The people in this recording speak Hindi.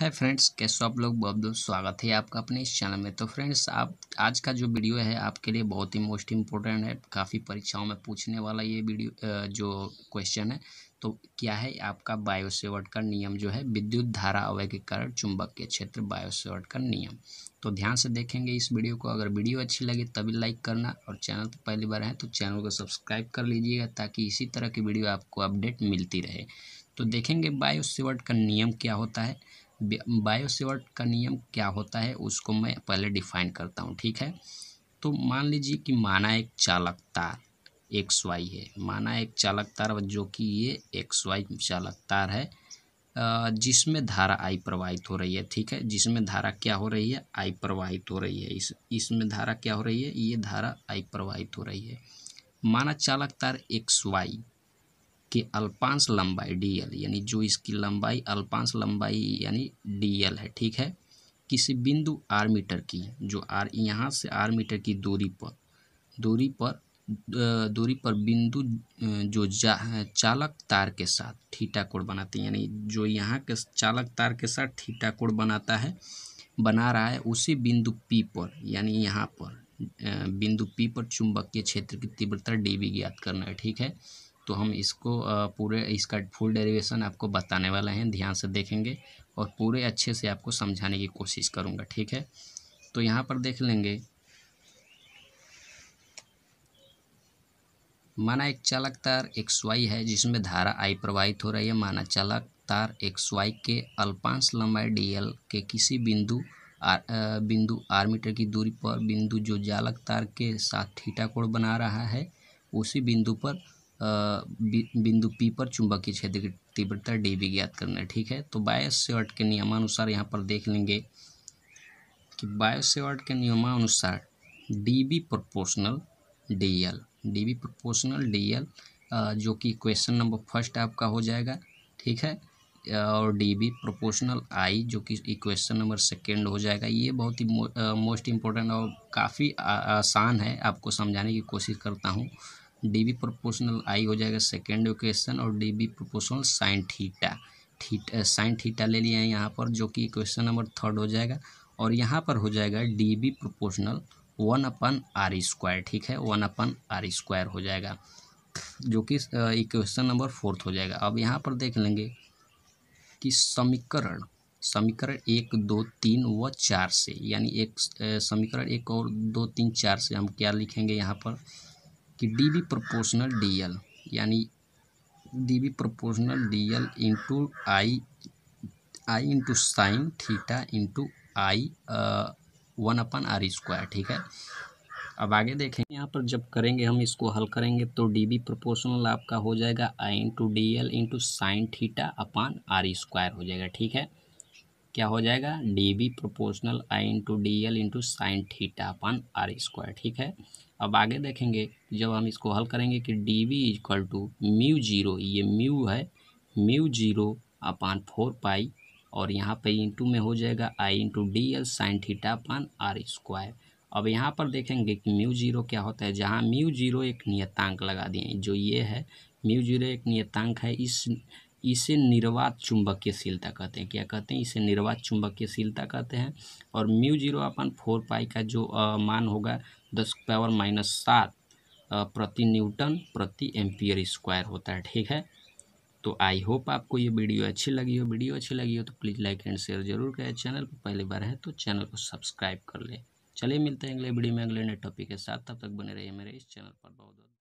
है फ्रेंड्स कैसे आप लोग बहुत बहुत स्वागत है आपका अपने इस चैनल में तो फ्रेंड्स आप आज का जो वीडियो है आपके लिए बहुत ही मोस्ट इम्पोर्टेंट है काफ़ी परीक्षाओं में पूछने वाला ये वीडियो जो क्वेश्चन है तो क्या है आपका बायोसेवर्ट का नियम जो है विद्युत धारा अवय के कारण चुंबक के क्षेत्र बायोसेवर्ट का नियम तो ध्यान से देखेंगे इस वीडियो को अगर वीडियो अच्छी लगे तभी लाइक करना और चैनल पर पहली बार हैं तो चैनल को सब्सक्राइब कर लीजिएगा ताकि इसी तरह की वीडियो आपको अपडेट मिलती रहे तो देखेंगे बायोसेवर्ट का नियम क्या होता है बायोसेवर्ट का नियम क्या होता है उसको मैं पहले डिफाइन करता हूँ ठीक है तो मान लीजिए कि माना एक चालक तार एक्स वाई है माना एक चालक तार जो कि ये एक्स वाई चालक तार है जिसमें धारा आई प्रवाहित हो रही है ठीक है जिसमें धारा क्या हो रही है आई प्रवाहित हो रही है इस इसमें धारा क्या हो रही है ये धारा आई प्रवाहित हो रही है माना चालक तार एक्स वाई कि अल्पांश लंबाई एल यानी जो इसकी लंबाई अल्पांश लंबाई यानी एल है ठीक है किसी बिंदु आर मीटर की जो आर यहाँ से आर मीटर की दूरी पर दूरी पर दूरी पर बिंदु जो चालक तार के साथ ठीटा कोण बनाते हैं यानी जो यहाँ के चालक तार के साथ ठीटा कोण बनाता है बना रहा है उसी बिंदु पी पर यानी यहाँ पर बिंदु पी पर चुंबकीय क्षेत्र की तीव्रता डी ज्ञात करना है ठीक है तो हम इसको पूरे इसका फुल डेरिवेशन आपको बताने वाले हैं ध्यान से देखेंगे और पूरे अच्छे से आपको समझाने की कोशिश करूँगा ठीक है तो यहाँ पर देख लेंगे माना एक चालक तार एक स्वाई है जिसमें धारा आई प्रवाहित हो रही है माना चालक तार एक स्वाई के अल्पांश लंबाई डीएल के किसी बिंदु आर बिंदु आर मीटर की दूरी पर बिंदु जो जालक तार के साथ थीटा कोण बना रहा है उसी बिंदु पर बिंदु पी पर चुंबकीय क्षेत्र की तीव्रता डी बी ज्ञात करना है ठीक है तो बायोसेवर्ट के नियमानुसार यहाँ पर देख लेंगे कि बायोसेवर्ट के नियमानुसार D B proportional D L D B proportional D L जो कि क्वेश्चन नंबर फर्स्ट आपका हो जाएगा ठीक है और डी बी प्रोपोर्शनल आई जो कि इक्वेशन नंबर सेकेंड हो जाएगा ये बहुत ही मोस्ट इम्पोर्टेंट और काफ़ी आसान है आपको समझाने की कोशिश करता हूँ डी बी प्रोपोर्शनल आई हो जाएगा सेकेंड इक्वेशन और D B proportional sine theta theta sine theta ले लिया है यहाँ पर जो कि इक्वेशन नंबर थर्ड हो जाएगा और यहाँ पर हो जाएगा D B proportional one upon R square ठीक है वन अपन आर स्क्वायर हो जाएगा जो कि इक्वेशन नंबर फोर्थ हो जाएगा अब यहाँ पर देख लेंगे कि समीकरण समीकरण एक दो तीन व चार से यानी एक समीकरण एक और दो तीन चार से हम क्या लिखेंगे यहाँ पर कि D B proportional D L यानी D B proportional D L into I I into sine theta into I one upon R square ठीक है अब आगे देखेंगे यहाँ पर जब करेंगे हम इसको हल करेंगे तो डी बी प्रोपोर्शनल आपका हो जाएगा I into D L into sine theta upon R square हो जाएगा ठीक है क्या हो जाएगा D B proportional I into D L into sine theta upon R square ठीक है अब आगे देखेंगे जब हम इसको हल करेंगे कि D B equal to mu zero ये म्यू है mu zero upon four pi और यहाँ पे इंटू में हो जाएगा I into D L sine theta upon R square अब यहाँ पर देखेंगे कि म्यू जीरो क्या होता है जहाँ म्यू जीरो एक नियतांक लगा दिए जो ये है म्यू जीरो एक नियतांक है इस इसे निर्वात चुंबकीयशीलता कहते हैं क्या कहते हैं इसे निर्वात चुंबकीयशीलता कहते हैं और mu zero upon four pi का जो आ, मान होगा दस पावर माइनस सात प्रति न्यूटन प्रति एम्पियर स्क्वायर होता है ठीक है तो आई होप आपको ये वीडियो अच्छी लगी हो वीडियो अच्छी लगी हो तो प्लीज़ लाइक एंड शेयर जरूर करें चैनल पर पहली बार है तो चैनल को सब्सक्राइब कर लें चलिए मिलते हैं अगले वीडियो में अगले नए टॉपिक के साथ तब तक बने रहिए मेरे इस चैनल पर बहुत बहुत